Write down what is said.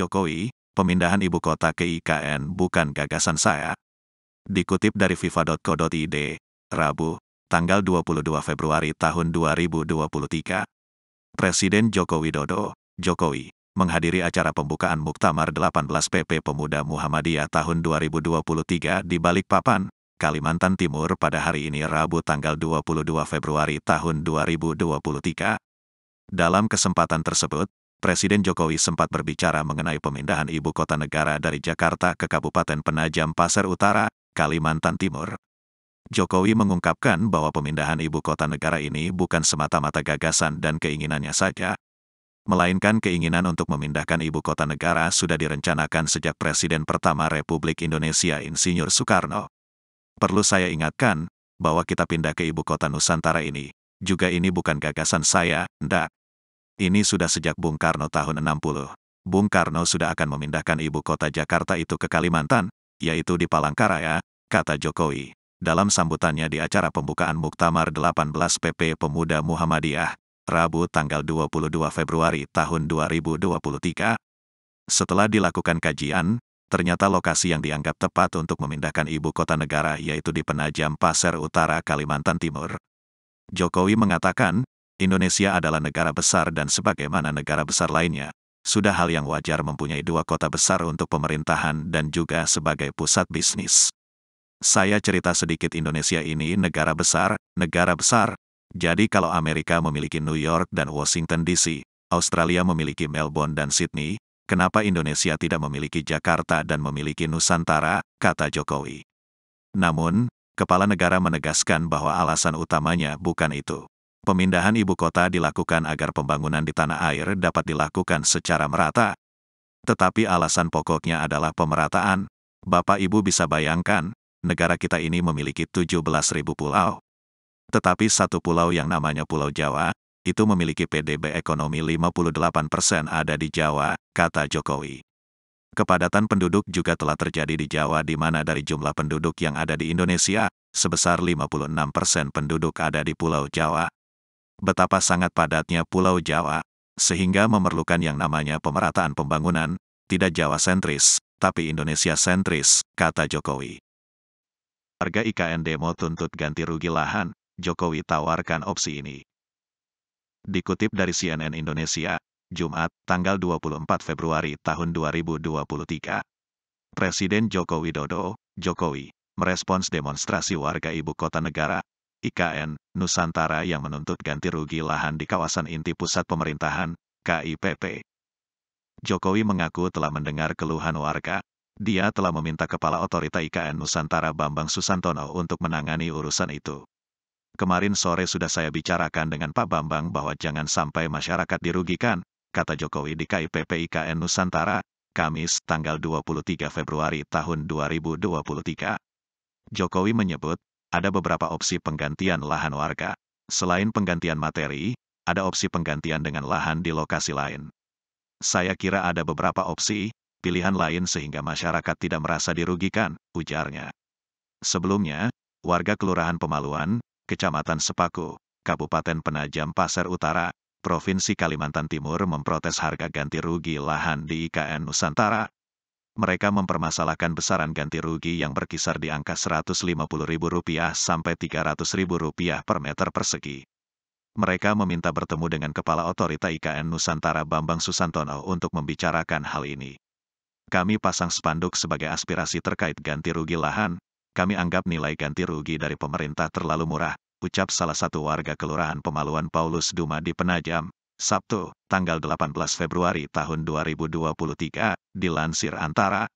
Jokowi, pemindahan ibu kota ke IKN bukan gagasan saya. Dikutip dari fifa.co.id, Rabu, tanggal 22 Februari tahun 2023. Presiden Joko Widodo, Jokowi, menghadiri acara pembukaan Muktamar 18 PP Pemuda Muhammadiyah tahun 2023 di Balikpapan, Kalimantan Timur pada hari ini Rabu tanggal 22 Februari tahun 2023. Dalam kesempatan tersebut, Presiden Jokowi sempat berbicara mengenai pemindahan ibu kota negara dari Jakarta ke Kabupaten Penajam Pasir Utara, Kalimantan Timur. Jokowi mengungkapkan bahwa pemindahan ibu kota negara ini bukan semata-mata gagasan dan keinginannya saja, melainkan keinginan untuk memindahkan ibu kota negara sudah direncanakan sejak Presiden pertama Republik Indonesia Insinyur Soekarno. Perlu saya ingatkan, bahwa kita pindah ke ibu kota Nusantara ini, juga ini bukan gagasan saya, ndak, ini sudah sejak Bung Karno tahun 60. Bung Karno sudah akan memindahkan ibu kota Jakarta itu ke Kalimantan, yaitu di Palangkaraya, kata Jokowi. Dalam sambutannya di acara pembukaan Muktamar 18 PP Pemuda Muhammadiyah, Rabu tanggal 22 Februari tahun 2023, setelah dilakukan kajian, ternyata lokasi yang dianggap tepat untuk memindahkan ibu kota negara yaitu di Penajam Pasir Utara Kalimantan Timur. Jokowi mengatakan, Indonesia adalah negara besar dan sebagaimana negara besar lainnya, sudah hal yang wajar mempunyai dua kota besar untuk pemerintahan dan juga sebagai pusat bisnis. Saya cerita sedikit Indonesia ini negara besar, negara besar. Jadi kalau Amerika memiliki New York dan Washington DC, Australia memiliki Melbourne dan Sydney, kenapa Indonesia tidak memiliki Jakarta dan memiliki Nusantara, kata Jokowi. Namun, kepala negara menegaskan bahwa alasan utamanya bukan itu. Pemindahan ibu kota dilakukan agar pembangunan di tanah air dapat dilakukan secara merata. Tetapi alasan pokoknya adalah pemerataan. Bapak Ibu bisa bayangkan, negara kita ini memiliki 17.000 pulau. Tetapi satu pulau yang namanya Pulau Jawa, itu memiliki PDB ekonomi 58% ada di Jawa, kata Jokowi. Kepadatan penduduk juga telah terjadi di Jawa di mana dari jumlah penduduk yang ada di Indonesia, sebesar 56% penduduk ada di Pulau Jawa betapa sangat padatnya Pulau Jawa, sehingga memerlukan yang namanya pemerataan pembangunan, tidak Jawa sentris, tapi Indonesia sentris, kata Jokowi. Harga IKN demo tuntut ganti rugi lahan, Jokowi tawarkan opsi ini. Dikutip dari CNN Indonesia, Jumat, tanggal 24 Februari tahun 2023. Presiden Joko Widodo, Jokowi, merespons demonstrasi warga ibu kota negara, IKN, Nusantara yang menuntut ganti rugi lahan di kawasan inti pusat pemerintahan, KIPP. Jokowi mengaku telah mendengar keluhan warga. Dia telah meminta Kepala Otorita IKN Nusantara Bambang Susantono untuk menangani urusan itu. Kemarin sore sudah saya bicarakan dengan Pak Bambang bahwa jangan sampai masyarakat dirugikan, kata Jokowi di KIPP IKN Nusantara, Kamis tanggal 23 Februari tahun 2023. Jokowi menyebut, ada beberapa opsi penggantian lahan warga. Selain penggantian materi, ada opsi penggantian dengan lahan di lokasi lain. Saya kira ada beberapa opsi, pilihan lain sehingga masyarakat tidak merasa dirugikan, ujarnya. Sebelumnya, warga Kelurahan Pemaluan, Kecamatan Sepaku, Kabupaten Penajam Pasar Utara, Provinsi Kalimantan Timur memprotes harga ganti rugi lahan di IKN Nusantara mereka mempermasalahkan besaran ganti rugi yang berkisar di angka Rp150.000 sampai Rp300.000 per meter persegi. Mereka meminta bertemu dengan Kepala Otorita IKN Nusantara Bambang Susantono untuk membicarakan hal ini. Kami pasang spanduk sebagai aspirasi terkait ganti rugi lahan, kami anggap nilai ganti rugi dari pemerintah terlalu murah, ucap salah satu warga Kelurahan Pemaluan Paulus Duma di Penajam, Sabtu, tanggal 18 Februari tahun 2023, dilansir antara